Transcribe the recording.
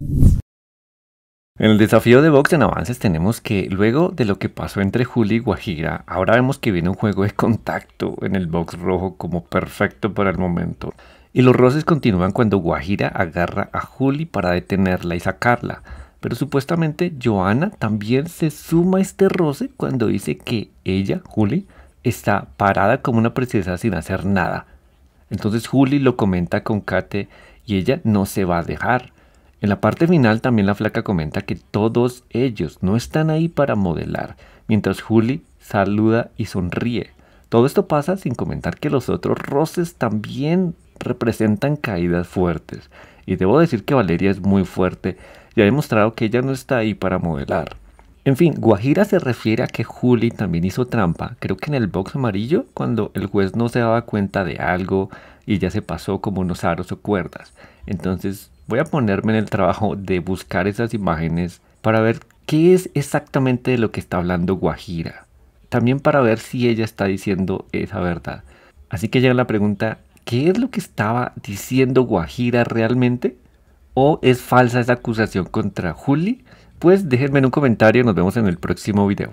En el desafío de box en avances tenemos que luego de lo que pasó entre Juli y Guajira, ahora vemos que viene un juego de contacto en el box rojo como perfecto para el momento. Y los roces continúan cuando Guajira agarra a Juli para detenerla y sacarla. Pero supuestamente Joana también se suma a este roce cuando dice que ella, Juli, está parada como una princesa sin hacer nada. Entonces Juli lo comenta con Kate y ella no se va a dejar en la parte final también la flaca comenta que todos ellos no están ahí para modelar, mientras Julie saluda y sonríe. Todo esto pasa sin comentar que los otros roces también representan caídas fuertes. Y debo decir que Valeria es muy fuerte y ha demostrado que ella no está ahí para modelar. En fin, Guajira se refiere a que Juli también hizo trampa, creo que en el box amarillo, cuando el juez no se daba cuenta de algo y ya se pasó como unos aros o cuerdas. Entonces Voy a ponerme en el trabajo de buscar esas imágenes para ver qué es exactamente de lo que está hablando Guajira. También para ver si ella está diciendo esa verdad. Así que llega la pregunta, ¿qué es lo que estaba diciendo Guajira realmente? ¿O es falsa esa acusación contra Juli? Pues déjenme en un comentario, y nos vemos en el próximo video.